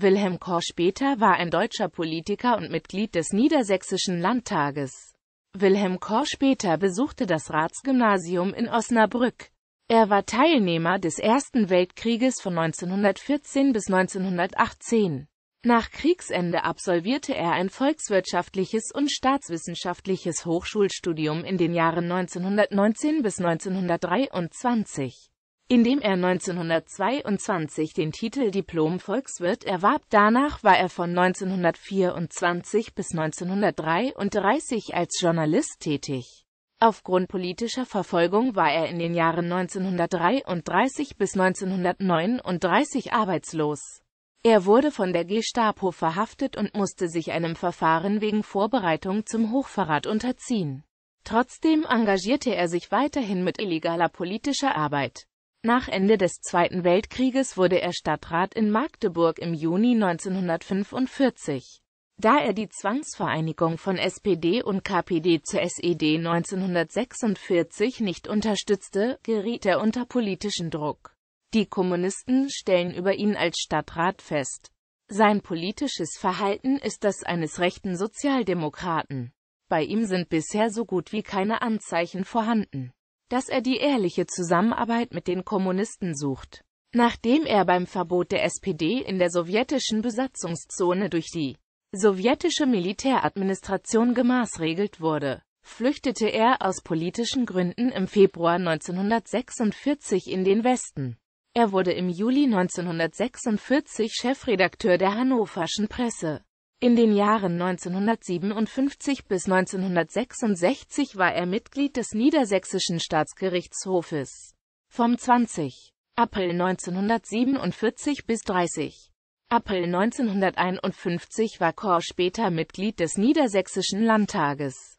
Wilhelm Korsch später war ein deutscher Politiker und Mitglied des Niedersächsischen Landtages. Wilhelm Korsch später besuchte das Ratsgymnasium in Osnabrück. Er war Teilnehmer des Ersten Weltkrieges von 1914 bis 1918. Nach Kriegsende absolvierte er ein volkswirtschaftliches und staatswissenschaftliches Hochschulstudium in den Jahren 1919 bis 1923 indem er 1922 den Titel Diplom-Volkswirt erwarb. Danach war er von 1924 bis 1933 als Journalist tätig. Aufgrund politischer Verfolgung war er in den Jahren 1933 bis 1939 arbeitslos. Er wurde von der Gestapo verhaftet und musste sich einem Verfahren wegen Vorbereitung zum Hochverrat unterziehen. Trotzdem engagierte er sich weiterhin mit illegaler politischer Arbeit. Nach Ende des Zweiten Weltkrieges wurde er Stadtrat in Magdeburg im Juni 1945. Da er die Zwangsvereinigung von SPD und KPD zur SED 1946 nicht unterstützte, geriet er unter politischen Druck. Die Kommunisten stellen über ihn als Stadtrat fest. Sein politisches Verhalten ist das eines rechten Sozialdemokraten. Bei ihm sind bisher so gut wie keine Anzeichen vorhanden dass er die ehrliche Zusammenarbeit mit den Kommunisten sucht. Nachdem er beim Verbot der SPD in der sowjetischen Besatzungszone durch die sowjetische Militäradministration gemaßregelt wurde, flüchtete er aus politischen Gründen im Februar 1946 in den Westen. Er wurde im Juli 1946 Chefredakteur der Hannoverschen Presse. In den Jahren 1957 bis 1966 war er Mitglied des Niedersächsischen Staatsgerichtshofes. Vom 20. April 1947 bis 30. April 1951 war Kor später Mitglied des Niedersächsischen Landtages.